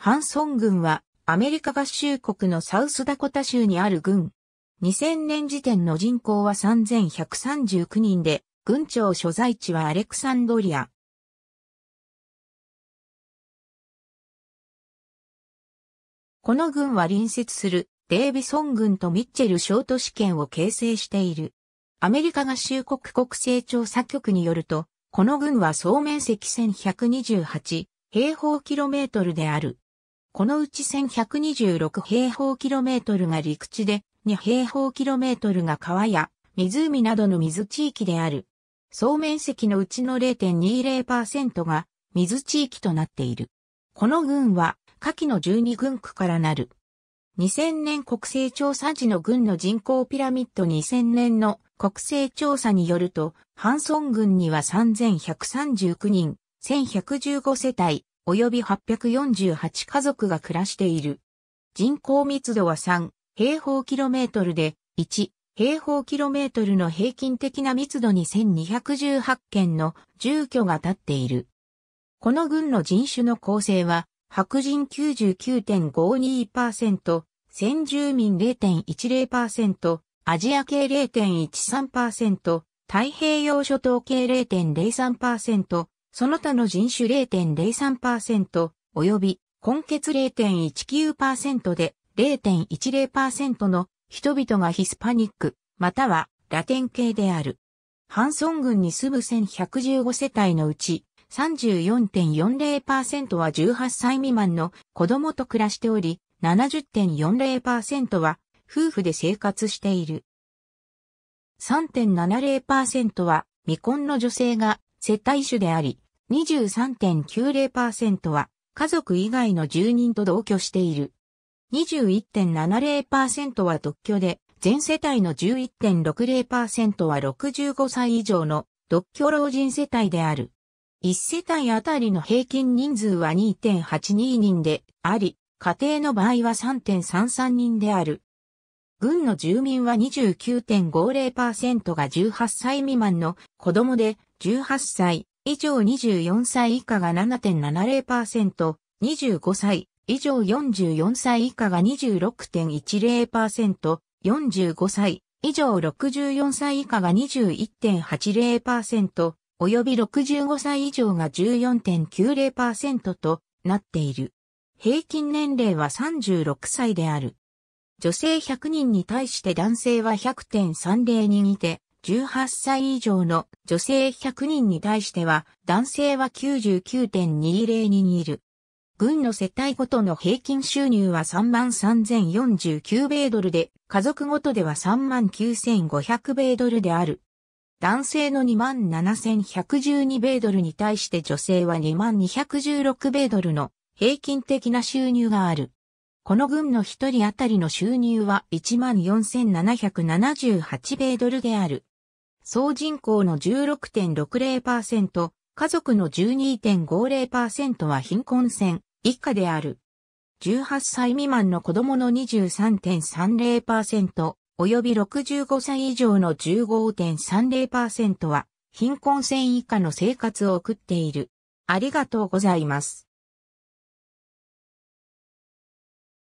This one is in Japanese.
ハンソン軍はアメリカ合衆国のサウスダコタ州にある軍。2000年時点の人口は3139人で、軍庁所在地はアレクサンドリア。この軍は隣接するデービソン軍とミッチェル小都市圏を形成している。アメリカ合衆国国勢調査局によると、この軍は総面積1128平方キロメートルである。このうち1126平方キロメートルが陸地で、2平方キロメートルが川や湖などの水地域である。総面積のうちの0.20%が水地域となっている。この群は、下記の12軍区からなる。2000年国勢調査時の群の人口ピラミッド2000年の国勢調査によると、ハンソン群には3139人、1115世帯、及び848家族が暮らしている。人口密度は3平方キロメートルで1平方キロメートルの平均的な密度に1218件の住居が建っている。この群の人種の構成は白人99.52%、先住民0.10%、アジア系0.13%、太平洋諸島系0.03%、その他の人種0.03%及び根血0.19%で0.10%の人々がヒスパニック、またはラテン系である。ハンソン郡に住む1115世帯のうち34.40%は18歳未満の子供と暮らしており、70.40%は夫婦で生活している。3.70%は未婚の女性が世帯主であり、23.90%は家族以外の住人と同居している。21.70%は独居で、全世帯の11.60%は65歳以上の独居老人世帯である。1世帯あたりの平均人数は2.82人であり、家庭の場合は3.33人である。軍の住民は29.50%が18歳未満の子供で、18歳以上24歳以下が7.70%、25歳以上44歳以下が26.10%、45歳以上64歳以下が21.80%、及び65歳以上が14.90%となっている。平均年齢は36歳である。女性100人に対して男性は100.30にいて、18歳以上の女性100人に対しては、男性は99.20人いる。軍の世帯ごとの平均収入は33,049米ドルで、家族ごとでは39,500米ドルである。男性の27,112米ドルに対して女性は2216米ドルの平均的な収入がある。この軍の一人当たりの収入は14,778米ドルである。総人口の16.60%、家族の12.50%は貧困線以下である。18歳未満の子供の23.30%、及び65歳以上の15.30%は貧困線以下の生活を送っている。ありがとうございます。